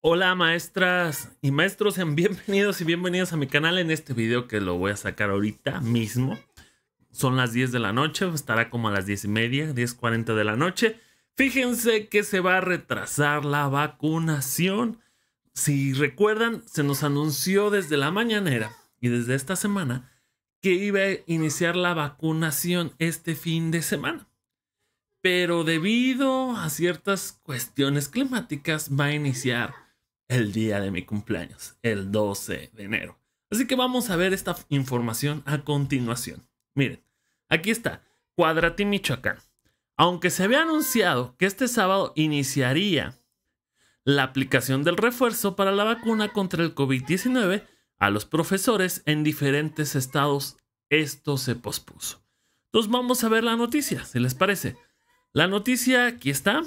Hola maestras y maestros, sean bienvenidos y bienvenidas a mi canal en este video que lo voy a sacar ahorita mismo. Son las 10 de la noche, estará como a las 10 y media, 10.40 de la noche. Fíjense que se va a retrasar la vacunación. Si recuerdan, se nos anunció desde la mañanera y desde esta semana que iba a iniciar la vacunación este fin de semana pero debido a ciertas cuestiones climáticas va a iniciar el día de mi cumpleaños, el 12 de enero. Así que vamos a ver esta información a continuación. Miren, aquí está, Cuadrati Michoacán. Aunque se había anunciado que este sábado iniciaría la aplicación del refuerzo para la vacuna contra el COVID-19 a los profesores en diferentes estados, esto se pospuso. Entonces vamos a ver la noticia, si les parece. La noticia aquí está.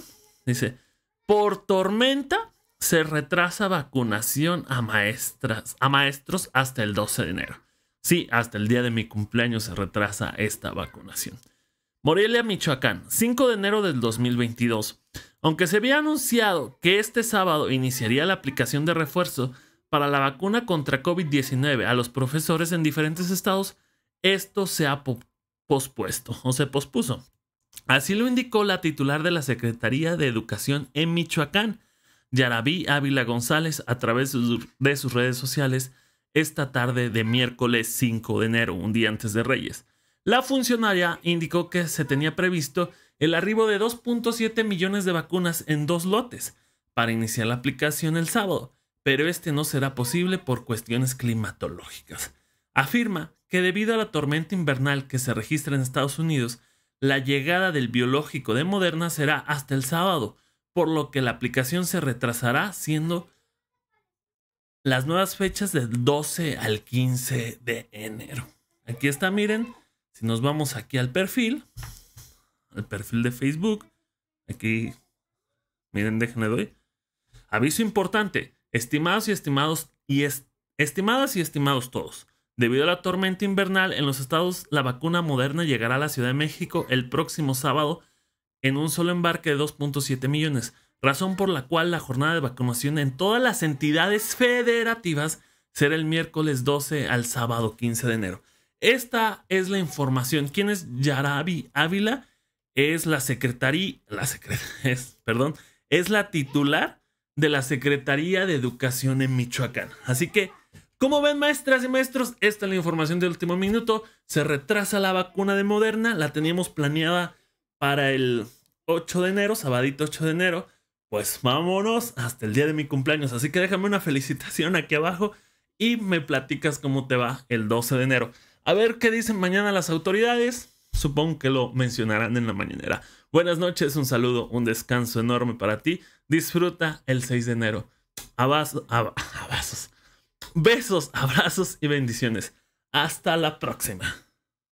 Dice, por tormenta se retrasa vacunación a maestras, a maestros hasta el 12 de enero. Sí, hasta el día de mi cumpleaños se retrasa esta vacunación. Morelia, Michoacán, 5 de enero del 2022. Aunque se había anunciado que este sábado iniciaría la aplicación de refuerzo para la vacuna contra COVID-19 a los profesores en diferentes estados, esto se ha pospuesto o se pospuso. Así lo indicó la titular de la Secretaría de Educación en Michoacán, vi Ávila González a través de sus redes sociales esta tarde de miércoles 5 de enero, un día antes de Reyes. La funcionaria indicó que se tenía previsto el arribo de 2.7 millones de vacunas en dos lotes para iniciar la aplicación el sábado, pero este no será posible por cuestiones climatológicas. Afirma que debido a la tormenta invernal que se registra en Estados Unidos, la llegada del biológico de Moderna será hasta el sábado, por lo que la aplicación se retrasará siendo las nuevas fechas del 12 al 15 de enero. Aquí está, miren, si nos vamos aquí al perfil, al perfil de Facebook, aquí, miren, déjenme doy. Aviso importante, estimados y estimados y estimadas y estimados todos. Debido a la tormenta invernal en los estados, la vacuna moderna llegará a la Ciudad de México el próximo sábado en un solo embarque de 2.7 millones, razón por la cual la jornada de vacunación en todas las entidades federativas será el miércoles 12 al sábado 15 de enero. Esta es la información. ¿Quién es Yarabi Ávila? Es la secretaria. la es, perdón, es la titular de la Secretaría de Educación en Michoacán. Así que, como ven, maestras y maestros, esta es la información de último minuto. Se retrasa la vacuna de Moderna, la teníamos planeada para el 8 de enero, sabadito 8 de enero, pues vámonos hasta el día de mi cumpleaños. Así que déjame una felicitación aquí abajo y me platicas cómo te va el 12 de enero. A ver qué dicen mañana las autoridades. Supongo que lo mencionarán en la mañanera. Buenas noches, un saludo, un descanso enorme para ti. Disfruta el 6 de enero. Abrazos, Besos, abrazos y bendiciones. Hasta la próxima.